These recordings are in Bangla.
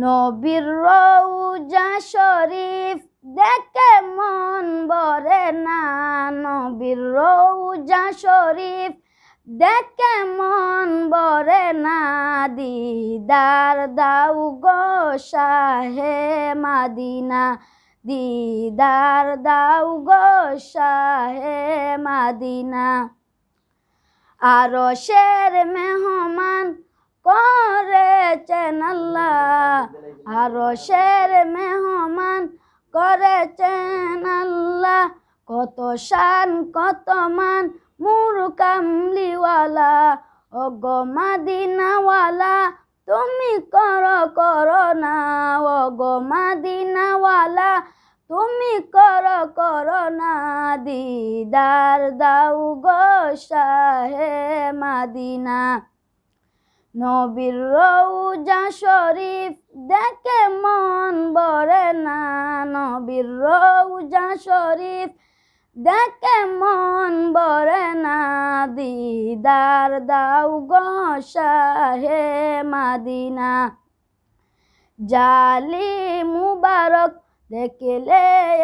নবীর রৌজা শরীফ দেখে মন বরে না নবীর রৌজা শরীফ দেখে মন বরে না দিদার দাউ গো শাহে মাদিনা দিদার দাউ গো শাহে মাদিনা আর শের মেহমান করেছেন আল্লাহ আরশের মেহমান করেছেন আল্লাহ কত শান কত মান মুর কামলিওয়ালা ও গোমাদিনাওয়ালা তুমি কর করোনা না ও গোমাদিনাওয়ালা তুমি কর করোনা না দিদার দাও গো শাহে মাদিনা নবীর রৌজা শরীফ দেখে মন বরে না নবীর রৌজা শরীফ দেখে মন বরে না দিদার দাউ গে মাদিনা জালি মুবারক দেখলে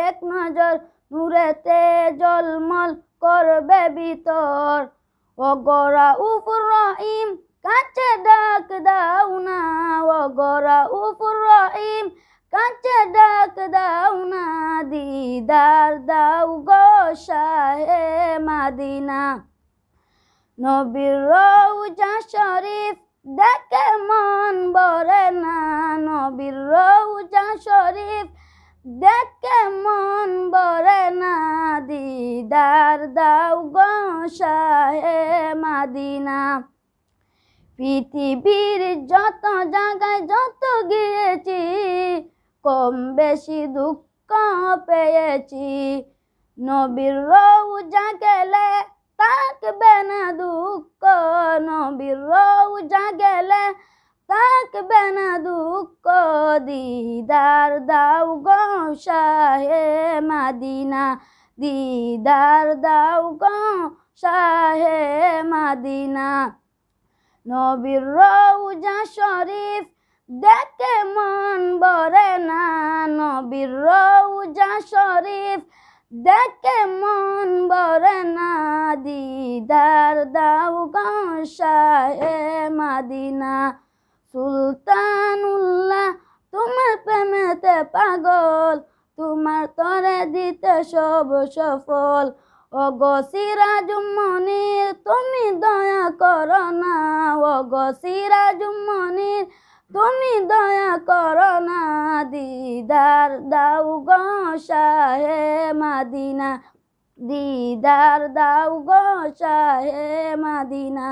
এক নজর নূরেতে জলমল করবে বিতর ও অগরা উপর ইম কাঁচে ডাক দাও না ও গরা উফুর রহিম কাঁচে ডাক দাও না দিদার দাও গো শাহে মাদিনা নবীর রৌজা শরীফ দেখে মন বরে না নবীর রৌজা শরীফ দেখে মন বরে না দিদার দাও গো শাহে মাদিনা পৃথিবীর যত জায়গায় যত গিয়েছি কম বেশি দুঃখ পেয়েছি নবীর রৌ জাগেলে থাকবে না দুঃখ নবীর রৌ জাগেলে থাকবে না দুঃখ দিদার দাও গাহে মাদিনা দিদার দাও সাহে মাদিনা নবীর রৌজা শরীফ দেখে মন বরে না নবীর রৌজা শরীফ দেখে মন বরে না দিদার দাও গসায় মাদিনা সুলতানুল্লাহ তোমার প্রেমেতে পাগল তোমার তরে দিতে সব সফল মনির তুমি দয়া করো না গিরাজুমনির তুমি দয়া করো না দিদার দাও গ শাহে মাদিনা দিদার দাও গ শাহে মাদিনা